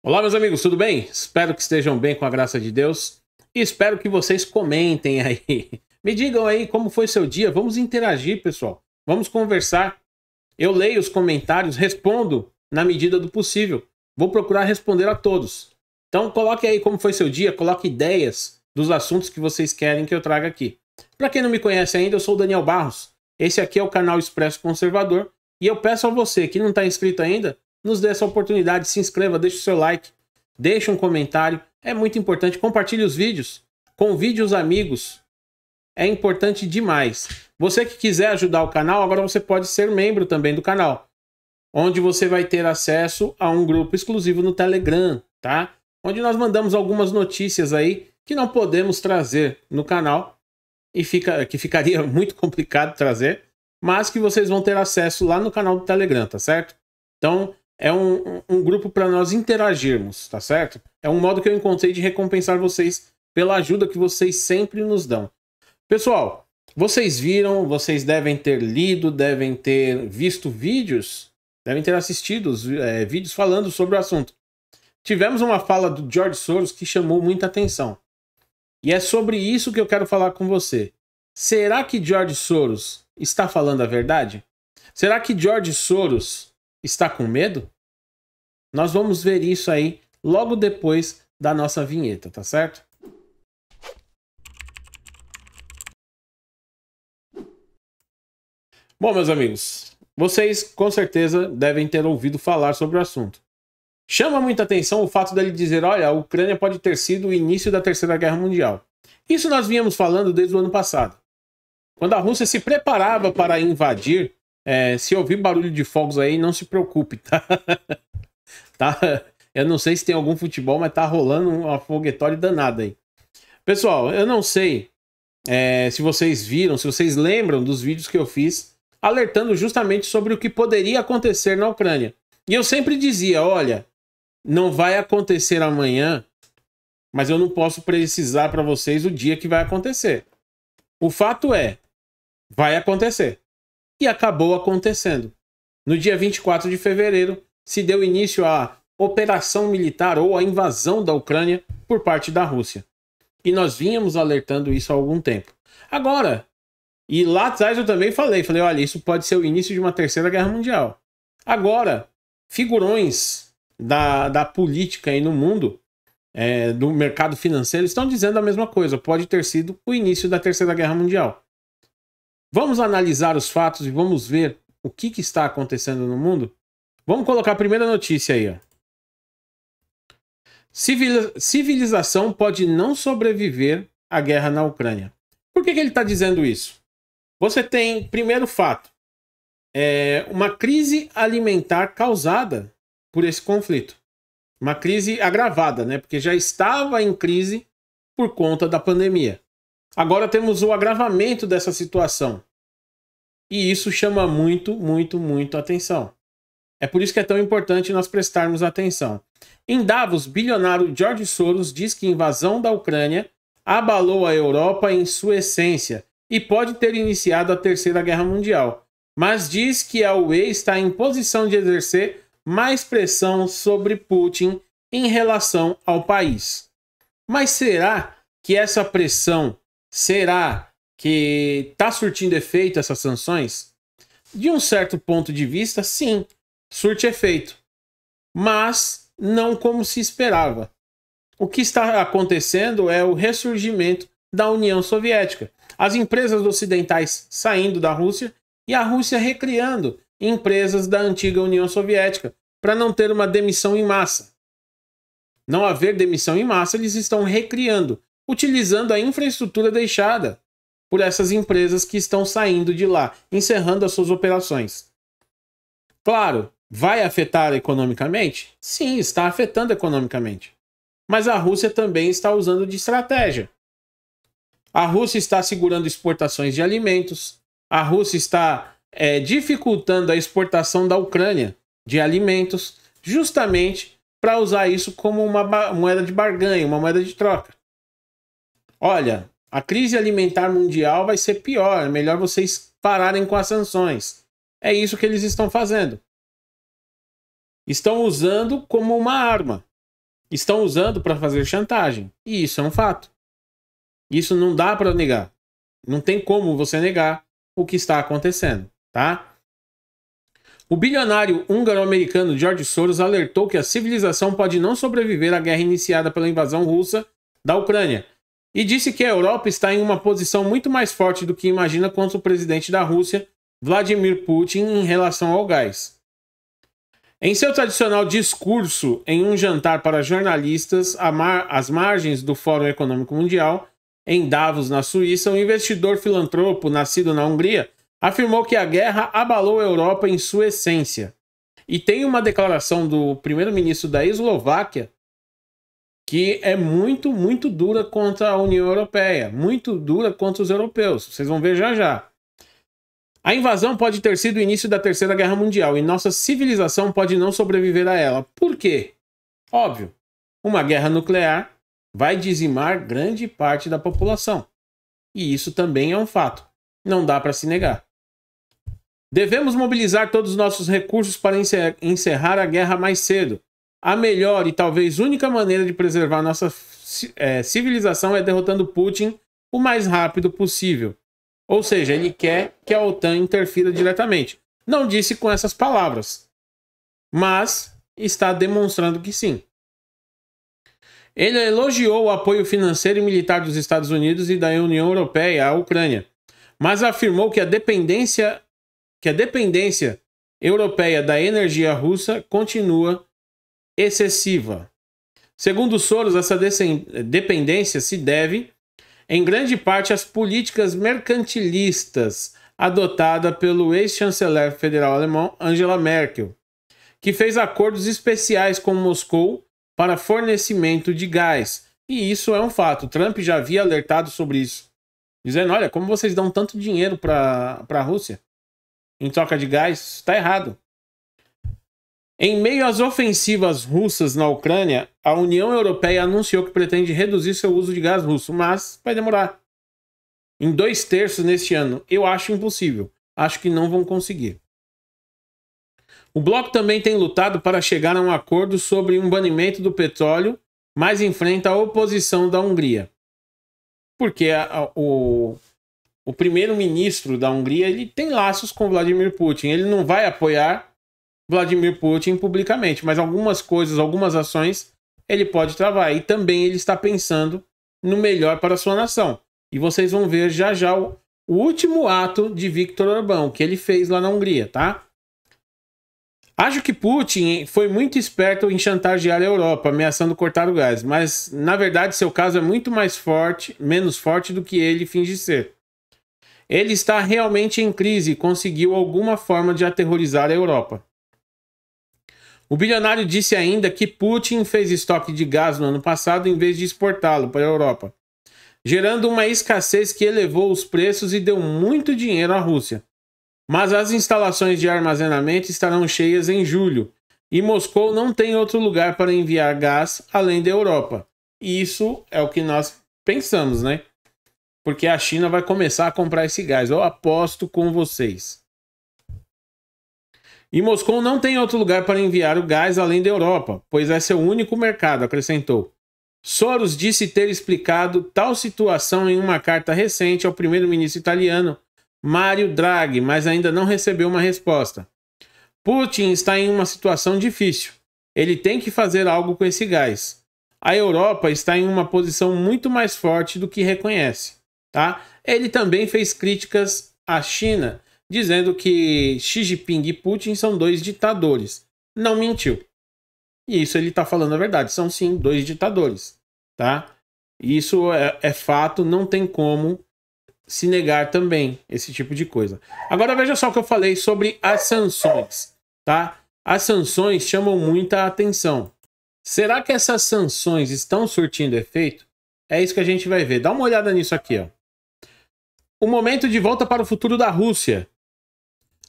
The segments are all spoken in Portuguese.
Olá, meus amigos, tudo bem? Espero que estejam bem com a graça de Deus e espero que vocês comentem aí. Me digam aí como foi seu dia. Vamos interagir, pessoal. Vamos conversar. Eu leio os comentários, respondo na medida do possível. Vou procurar responder a todos. Então, coloque aí como foi seu dia, coloque ideias dos assuntos que vocês querem que eu traga aqui. Para quem não me conhece ainda, eu sou o Daniel Barros. Esse aqui é o canal Expresso Conservador e eu peço a você que não está inscrito ainda, nos dê essa oportunidade, se inscreva, deixe o seu like, deixe um comentário, é muito importante. Compartilhe os vídeos, convide os amigos, é importante demais. Você que quiser ajudar o canal, agora você pode ser membro também do canal, onde você vai ter acesso a um grupo exclusivo no Telegram, tá? Onde nós mandamos algumas notícias aí que não podemos trazer no canal e fica, que ficaria muito complicado trazer, mas que vocês vão ter acesso lá no canal do Telegram, tá certo? Então, é um, um grupo para nós interagirmos, tá certo? É um modo que eu encontrei de recompensar vocês pela ajuda que vocês sempre nos dão. Pessoal, vocês viram, vocês devem ter lido, devem ter visto vídeos, devem ter assistido os, é, vídeos falando sobre o assunto. Tivemos uma fala do George Soros que chamou muita atenção. E é sobre isso que eu quero falar com você. Será que George Soros está falando a verdade? Será que George Soros Está com medo? Nós vamos ver isso aí logo depois da nossa vinheta, tá certo? Bom, meus amigos, vocês com certeza devem ter ouvido falar sobre o assunto. Chama muita atenção o fato dele dizer: olha, a Ucrânia pode ter sido o início da Terceira Guerra Mundial. Isso nós viemos falando desde o ano passado. Quando a Rússia se preparava para invadir é, se ouvir barulho de fogos aí, não se preocupe, tá? tá? Eu não sei se tem algum futebol, mas tá rolando uma foguetória danada aí. Pessoal, eu não sei é, se vocês viram, se vocês lembram dos vídeos que eu fiz alertando justamente sobre o que poderia acontecer na Ucrânia. E eu sempre dizia, olha, não vai acontecer amanhã, mas eu não posso precisar para vocês o dia que vai acontecer. O fato é, vai acontecer e acabou acontecendo. No dia 24 de fevereiro, se deu início à operação militar ou à invasão da Ucrânia por parte da Rússia. E nós vínhamos alertando isso há algum tempo. Agora, e lá atrás eu também falei, falei, olha, isso pode ser o início de uma terceira guerra mundial. Agora, figurões da, da política aí no mundo, é, do mercado financeiro, estão dizendo a mesma coisa. Pode ter sido o início da terceira guerra mundial. Vamos analisar os fatos e vamos ver o que, que está acontecendo no mundo? Vamos colocar a primeira notícia aí, ó. Civilização pode não sobreviver à guerra na Ucrânia. Por que, que ele está dizendo isso? Você tem, primeiro fato, é uma crise alimentar causada por esse conflito. Uma crise agravada, né? Porque já estava em crise por conta da pandemia. Agora temos o agravamento dessa situação. E isso chama muito, muito, muito atenção. É por isso que é tão importante nós prestarmos atenção. Em Davos, bilionário George Soros diz que a invasão da Ucrânia abalou a Europa em sua essência e pode ter iniciado a Terceira Guerra Mundial, mas diz que a UE está em posição de exercer mais pressão sobre Putin em relação ao país. Mas será que essa pressão Será que está surtindo efeito essas sanções? De um certo ponto de vista, sim, surte efeito, mas não como se esperava. O que está acontecendo é o ressurgimento da União Soviética. As empresas ocidentais saindo da Rússia e a Rússia recriando empresas da antiga União Soviética para não ter uma demissão em massa. Não haver demissão em massa, eles estão recriando utilizando a infraestrutura deixada por essas empresas que estão saindo de lá, encerrando as suas operações. Claro, vai afetar economicamente? Sim, está afetando economicamente. Mas a Rússia também está usando de estratégia. A Rússia está segurando exportações de alimentos, a Rússia está é, dificultando a exportação da Ucrânia de alimentos, justamente para usar isso como uma moeda de barganha, uma moeda de troca. Olha, a crise alimentar mundial vai ser pior, é melhor vocês pararem com as sanções. É isso que eles estão fazendo. Estão usando como uma arma. Estão usando para fazer chantagem. E isso é um fato. Isso não dá para negar. Não tem como você negar o que está acontecendo, tá? O bilionário húngaro-americano George Soros alertou que a civilização pode não sobreviver à guerra iniciada pela invasão russa da Ucrânia e disse que a Europa está em uma posição muito mais forte do que imagina contra o presidente da Rússia, Vladimir Putin, em relação ao gás. Em seu tradicional discurso em um jantar para jornalistas às margens do Fórum Econômico Mundial, em Davos, na Suíça, um investidor filantropo nascido na Hungria afirmou que a guerra abalou a Europa em sua essência. E tem uma declaração do primeiro-ministro da Eslováquia que é muito, muito dura contra a União Europeia, muito dura contra os europeus. Vocês vão ver já já. A invasão pode ter sido o início da Terceira Guerra Mundial e nossa civilização pode não sobreviver a ela. Por quê? Óbvio, uma guerra nuclear vai dizimar grande parte da população. E isso também é um fato. Não dá para se negar. Devemos mobilizar todos os nossos recursos para encerrar a guerra mais cedo. A melhor e talvez única maneira de preservar nossa é, civilização é derrotando Putin o mais rápido possível. Ou seja, ele quer que a OTAN interfira diretamente. Não disse com essas palavras, mas está demonstrando que sim. Ele elogiou o apoio financeiro e militar dos Estados Unidos e da União Europeia à Ucrânia, mas afirmou que a dependência que a dependência europeia da energia russa continua excessiva. Segundo Soros, essa dependência se deve, em grande parte, às políticas mercantilistas adotadas pelo ex-chanceler federal alemão Angela Merkel, que fez acordos especiais com Moscou para fornecimento de gás. E isso é um fato. Trump já havia alertado sobre isso, dizendo: olha, como vocês dão tanto dinheiro para a Rússia em troca de gás, está errado. Em meio às ofensivas russas na Ucrânia, a União Europeia anunciou que pretende reduzir seu uso de gás russo, mas vai demorar. Em dois terços neste ano. Eu acho impossível. Acho que não vão conseguir. O bloco também tem lutado para chegar a um acordo sobre um banimento do petróleo, mas enfrenta a oposição da Hungria. Porque a, a, o, o primeiro-ministro da Hungria ele tem laços com Vladimir Putin. Ele não vai apoiar Vladimir Putin publicamente, mas algumas coisas, algumas ações ele pode travar. E também ele está pensando no melhor para a sua nação. E vocês vão ver já já o, o último ato de Viktor Orbán, que ele fez lá na Hungria, tá? Acho que Putin foi muito esperto em chantagear a Europa, ameaçando cortar o gás, mas na verdade seu caso é muito mais forte, menos forte do que ele finge ser. Ele está realmente em crise e conseguiu alguma forma de aterrorizar a Europa. O bilionário disse ainda que Putin fez estoque de gás no ano passado em vez de exportá-lo para a Europa, gerando uma escassez que elevou os preços e deu muito dinheiro à Rússia. Mas as instalações de armazenamento estarão cheias em julho, e Moscou não tem outro lugar para enviar gás além da Europa. Isso é o que nós pensamos, né? Porque a China vai começar a comprar esse gás. Eu aposto com vocês. E Moscou não tem outro lugar para enviar o gás além da Europa, pois é seu único mercado, acrescentou. Soros disse ter explicado tal situação em uma carta recente ao primeiro-ministro italiano, Mario Draghi, mas ainda não recebeu uma resposta. Putin está em uma situação difícil. Ele tem que fazer algo com esse gás. A Europa está em uma posição muito mais forte do que reconhece, tá? Ele também fez críticas à China dizendo que Xi Jinping e Putin são dois ditadores. Não mentiu. E isso ele está falando a verdade. São sim dois ditadores, tá? Isso é, é fato, não tem como se negar também esse tipo de coisa. Agora veja só o que eu falei sobre as sanções, tá? As sanções chamam muita atenção. Será que essas sanções estão surtindo efeito? É isso que a gente vai ver. Dá uma olhada nisso aqui, ó. O momento de volta para o futuro da Rússia.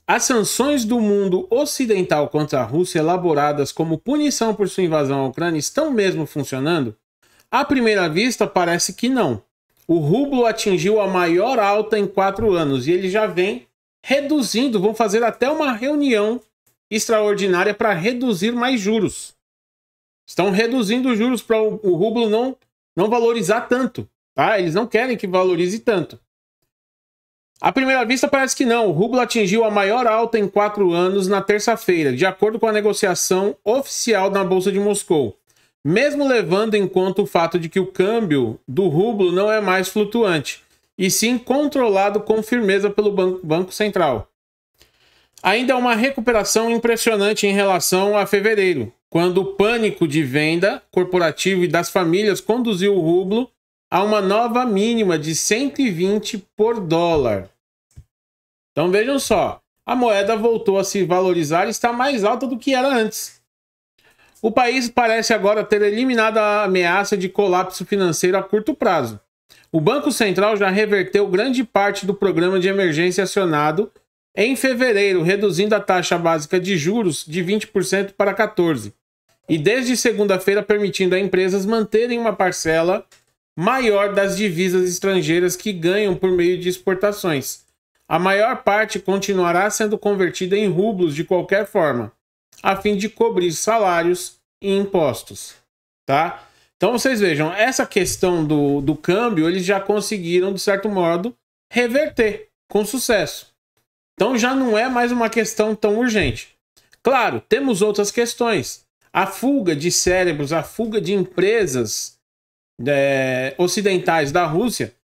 As sanções do mundo ocidental contra a Rússia, elaboradas como punição por sua invasão à Ucrânia, estão mesmo funcionando? À primeira vista, parece que não. O rublo atingiu a maior alta em quatro anos e ele já vem reduzindo. Vão fazer até uma reunião extraordinária para reduzir mais juros. Estão reduzindo os juros para o rublo não, não valorizar tanto. Tá? Eles não querem que valorize tanto. À primeira vista, parece que não. O rublo atingiu a maior alta em quatro anos na terça-feira, de acordo com a negociação oficial na Bolsa de Moscou. Mesmo levando em conta o fato de que o câmbio do rublo não é mais flutuante, e sim controlado com firmeza pelo Banco Central. Ainda há uma recuperação impressionante em relação a fevereiro, quando o pânico de venda corporativo e das famílias conduziu o rublo a uma nova mínima de 120 por dólar. Então vejam só, a moeda voltou a se valorizar e está mais alta do que era antes. O país parece agora ter eliminado a ameaça de colapso financeiro a curto prazo. O Banco Central já reverteu grande parte do programa de emergência acionado em fevereiro, reduzindo a taxa básica de juros de 20% para 14%, e desde segunda-feira permitindo a empresas manterem uma parcela maior das divisas estrangeiras que ganham por meio de exportações. A maior parte continuará sendo convertida em rublos de qualquer forma, a fim de cobrir salários e impostos, tá? Então vocês vejam, essa questão do, do câmbio eles já conseguiram, de certo modo, reverter com sucesso. Então já não é mais uma questão tão urgente. Claro, temos outras questões. A fuga de cérebros, a fuga de empresas é, ocidentais da Rússia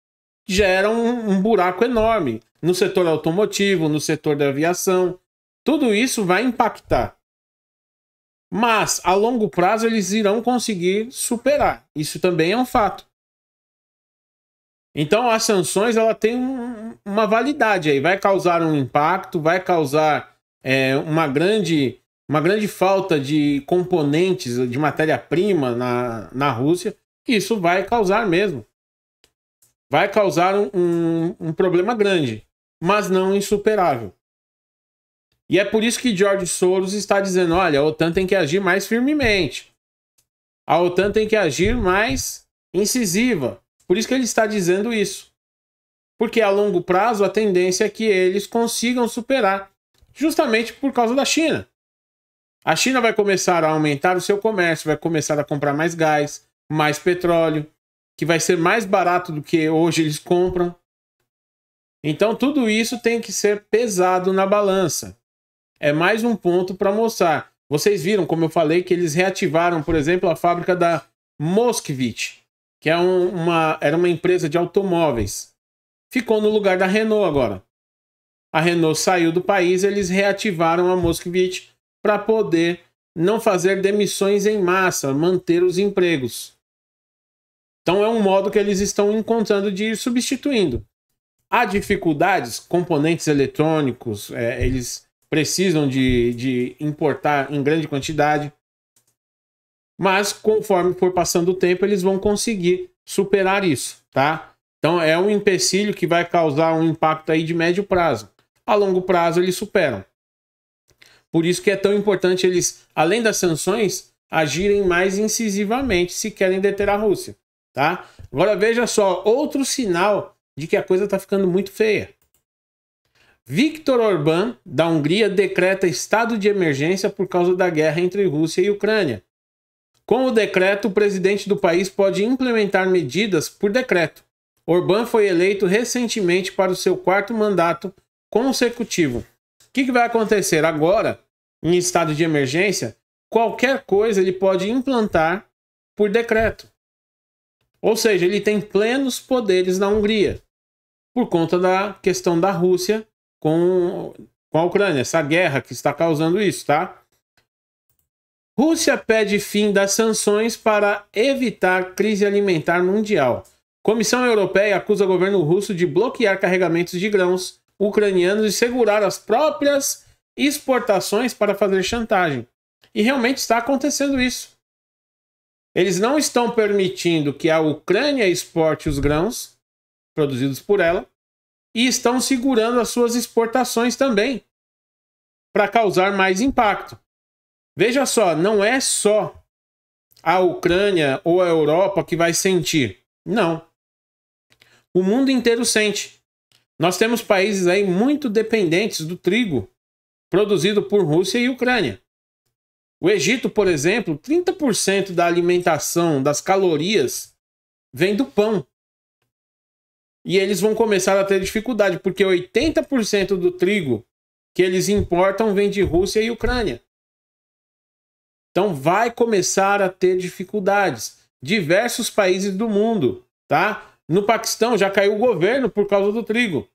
geram um, um buraco enorme no setor automotivo, no setor da aviação. Tudo isso vai impactar. Mas a longo prazo eles irão conseguir superar. Isso também é um fato. Então as sanções ela tem um, uma validade aí, vai causar um impacto, vai causar é, uma grande uma grande falta de componentes de matéria-prima na, na Rússia isso vai causar mesmo. Vai causar um, um, um problema grande, mas não insuperável. E é por isso que George Soros está dizendo: olha, a OTAN tem que agir mais firmemente. A OTAN tem que agir mais incisiva. Por isso que ele está dizendo isso. Porque a longo prazo a tendência é que eles consigam superar, justamente por causa da China. A China vai começar a aumentar o seu comércio, vai começar a comprar mais gás, mais petróleo, que vai ser mais barato do que hoje eles compram. Então, tudo isso tem que ser pesado na balança. É mais um ponto para mostrar. Vocês viram, como eu falei, que eles reativaram, por exemplo, a fábrica da Moskvich, que é um, uma, era uma empresa de automóveis. Ficou no lugar da Renault agora. A Renault saiu do país, eles reativaram a Moskvich para poder não fazer demissões em massa, manter os empregos. Então é um modo que eles estão encontrando de ir substituindo. Há dificuldades, componentes eletrônicos, é, eles precisam de, de importar em grande quantidade. Mas conforme for passando o tempo, eles vão conseguir superar isso, tá? Então é um empecilho que vai causar um impacto aí de médio prazo. A longo prazo eles superam. Por isso que é tão importante eles, além das sanções, agirem mais incisivamente se querem deter a Rússia tá? Agora veja só, outro sinal de que a coisa está ficando muito feia. Viktor Orbán, da Hungria, decreta estado de emergência por causa da guerra entre Rússia e Ucrânia. Com o decreto, o presidente do país pode implementar medidas por decreto. Orbán foi eleito recentemente para o seu quarto mandato consecutivo. O que vai acontecer agora, em estado de emergência? Qualquer coisa ele pode implantar por decreto. Ou seja, ele tem plenos poderes na Hungria, por conta da questão da Rússia com, com a Ucrânia, essa guerra que está causando isso, tá? Rússia pede fim das sanções para evitar crise alimentar mundial. Comissão Europeia acusa o governo russo de bloquear carregamentos de grãos ucranianos e segurar as próprias exportações para fazer chantagem. E realmente está acontecendo isso. Eles não estão permitindo que a Ucrânia exporte os grãos produzidos por ela e estão segurando as suas exportações também para causar mais impacto. Veja só, não é só a Ucrânia ou a Europa que vai sentir. Não. O mundo inteiro sente. Nós temos países aí muito dependentes do trigo produzido por Rússia e Ucrânia. O Egito, por exemplo, 30% da alimentação, das calorias, vem do pão. E eles vão começar a ter dificuldade, porque 80% do trigo que eles importam vem de Rússia e Ucrânia. Então vai começar a ter dificuldades. Diversos países do mundo, tá? No Paquistão já caiu o governo por causa do trigo.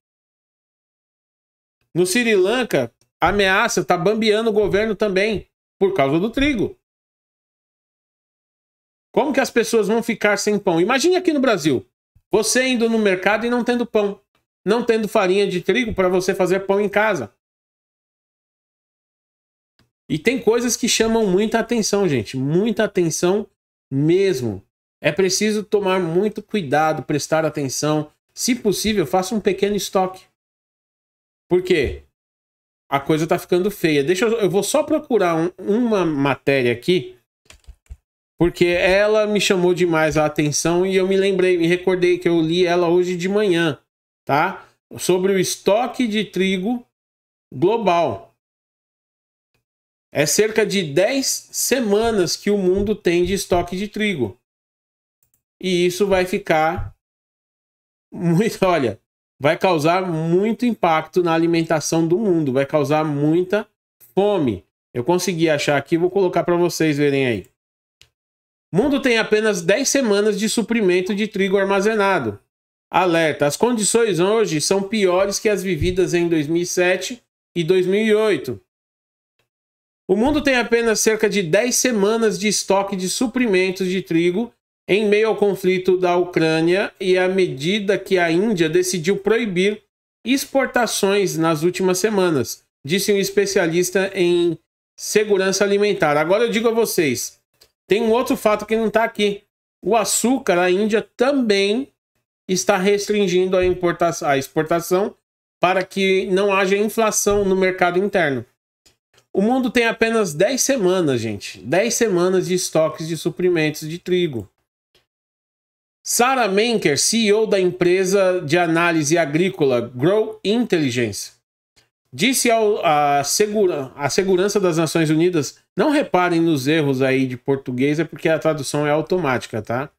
No Sri Lanka, ameaça, está bambeando o governo também. Por causa do trigo. Como que as pessoas vão ficar sem pão? Imagine aqui no Brasil, você indo no mercado e não tendo pão, não tendo farinha de trigo para você fazer pão em casa. E tem coisas que chamam muita atenção, gente, muita atenção mesmo. É preciso tomar muito cuidado, prestar atenção. Se possível, faça um pequeno estoque. Por quê? a coisa tá ficando feia. Deixa eu, eu vou só procurar um, uma matéria aqui, porque ela me chamou demais a atenção e eu me lembrei, me recordei que eu li ela hoje de manhã, tá? Sobre o estoque de trigo global. É cerca de 10 semanas que o mundo tem de estoque de trigo. E isso vai ficar muito, olha, vai causar muito impacto na alimentação do mundo, vai causar muita fome. Eu consegui achar aqui, vou colocar para vocês verem aí. O mundo tem apenas 10 semanas de suprimento de trigo armazenado. Alerta: as condições hoje são piores que as vividas em 2007 e 2008. O mundo tem apenas cerca de 10 semanas de estoque de suprimentos de trigo em meio ao conflito da Ucrânia e à medida que a Índia decidiu proibir exportações nas últimas semanas, disse um especialista em segurança alimentar. Agora eu digo a vocês, tem um outro fato que não está aqui. O açúcar, a Índia também está restringindo a, importação, a exportação para que não haja inflação no mercado interno. O mundo tem apenas 10 semanas, gente. 10 semanas de estoques de suprimentos de trigo. Sarah Menker, CEO da empresa de análise agrícola Grow Intelligence, disse ao, a, segura, a Segurança das Nações Unidas: não reparem nos erros aí de português, é porque a tradução é automática, tá?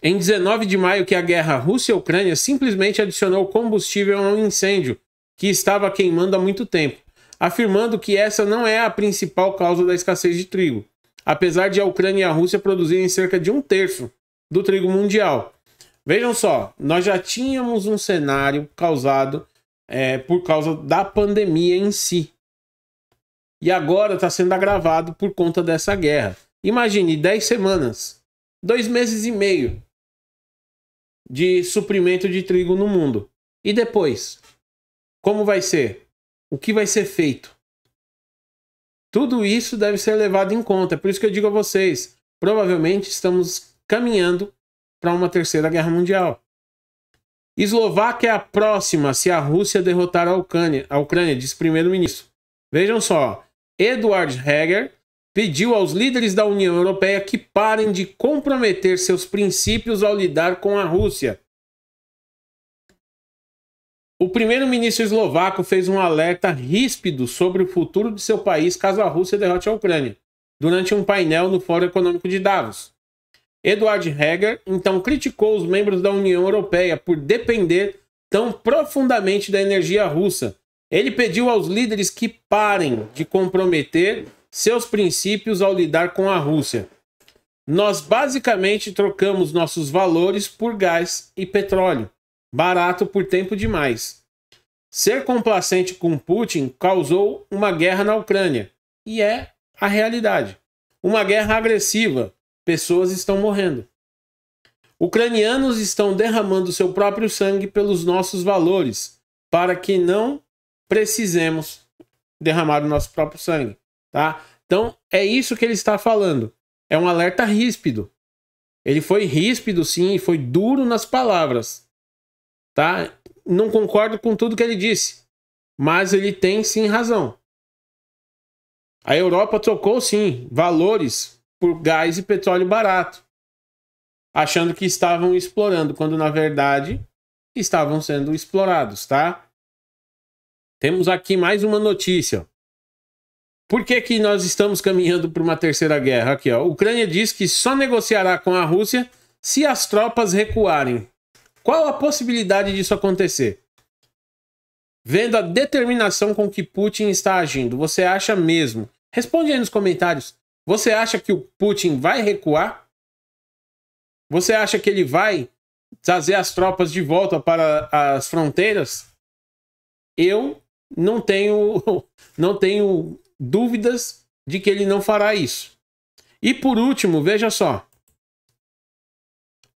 Em 19 de maio, que a guerra Rússia-Ucrânia simplesmente adicionou combustível a um incêndio que estava queimando há muito tempo, afirmando que essa não é a principal causa da escassez de trigo apesar de a Ucrânia e a Rússia produzirem cerca de um terço do trigo mundial. Vejam só, nós já tínhamos um cenário causado é, por causa da pandemia em si. E agora está sendo agravado por conta dessa guerra. Imagine 10 semanas, dois meses e meio de suprimento de trigo no mundo. E depois? Como vai ser? O que vai ser feito? Tudo isso deve ser levado em conta. É por isso que eu digo a vocês: provavelmente estamos caminhando para uma terceira guerra mundial. Eslováquia é a próxima se a Rússia derrotar a Ucrânia, a Ucrânia diz primeiro-ministro. Vejam só, Eduard Heger pediu aos líderes da União Europeia que parem de comprometer seus princípios ao lidar com a Rússia o primeiro-ministro eslovaco fez um alerta ríspido sobre o futuro de seu país caso a Rússia derrote a Ucrânia, durante um painel no Fórum Econômico de Davos. Eduard Heger então criticou os membros da União Europeia por depender tão profundamente da energia russa. Ele pediu aos líderes que parem de comprometer seus princípios ao lidar com a Rússia. Nós basicamente trocamos nossos valores por gás e petróleo barato por tempo demais. Ser complacente com Putin causou uma guerra na Ucrânia. E é a realidade. Uma guerra agressiva. Pessoas estão morrendo. Ucranianos estão derramando seu próprio sangue pelos nossos valores, para que não precisemos derramar o nosso próprio sangue, tá? Então, é isso que ele está falando. É um alerta ríspido. Ele foi ríspido, sim, e foi duro nas palavras, tá? Não concordo com tudo que ele disse, mas ele tem sim razão. A Europa trocou sim valores por gás e petróleo barato, achando que estavam explorando, quando na verdade estavam sendo explorados, tá? Temos aqui mais uma notícia. Por que, que nós estamos caminhando para uma terceira guerra? Aqui, ó. A Ucrânia diz que só negociará com a Rússia se as tropas recuarem. Qual a possibilidade disso acontecer? Vendo a determinação com que Putin está agindo, você acha mesmo? Responde aí nos comentários. Você acha que o Putin vai recuar? Você acha que ele vai trazer as tropas de volta para as fronteiras? Eu não tenho não tenho dúvidas de que ele não fará isso. E por último, veja só.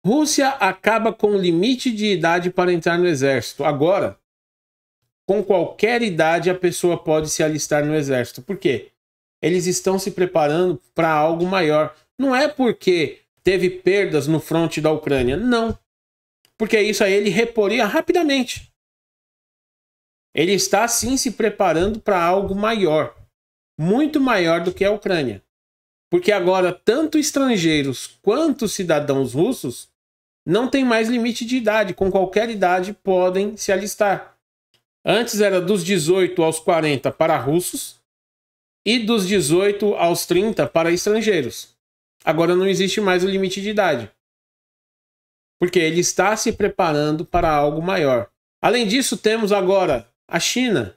Rússia acaba com o limite de idade para entrar no exército. Agora, com qualquer idade, a pessoa pode se alistar no exército. Por quê? Eles estão se preparando para algo maior. Não é porque teve perdas no fronte da Ucrânia. Não. Porque isso aí ele reporia rapidamente. Ele está sim se preparando para algo maior. Muito maior do que a Ucrânia. Porque agora, tanto estrangeiros quanto cidadãos russos não tem mais limite de idade, com qualquer idade podem se alistar. Antes era dos 18 aos 40 para russos e dos 18 aos 30 para estrangeiros. Agora não existe mais o limite de idade. Porque ele está se preparando para algo maior. Além disso, temos agora a China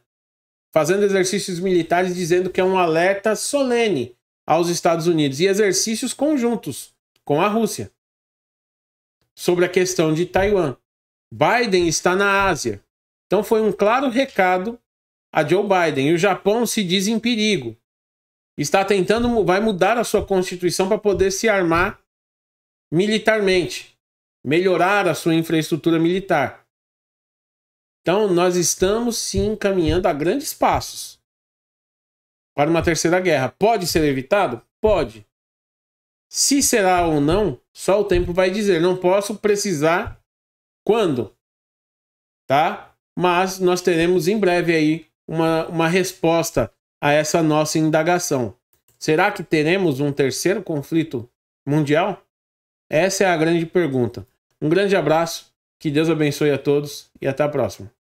fazendo exercícios militares dizendo que é um alerta solene aos Estados Unidos e exercícios conjuntos com a Rússia sobre a questão de Taiwan. Biden está na Ásia. Então foi um claro recado a Joe Biden. E o Japão se diz em perigo. Está tentando, vai mudar a sua constituição para poder se armar militarmente, melhorar a sua infraestrutura militar. Então nós estamos se encaminhando a grandes passos para uma terceira guerra. Pode ser evitado? Pode. Se será ou não, só o tempo vai dizer. Não posso precisar quando, tá? Mas nós teremos em breve aí uma, uma resposta a essa nossa indagação. Será que teremos um terceiro conflito mundial? Essa é a grande pergunta. Um grande abraço, que Deus abençoe a todos e até a próxima.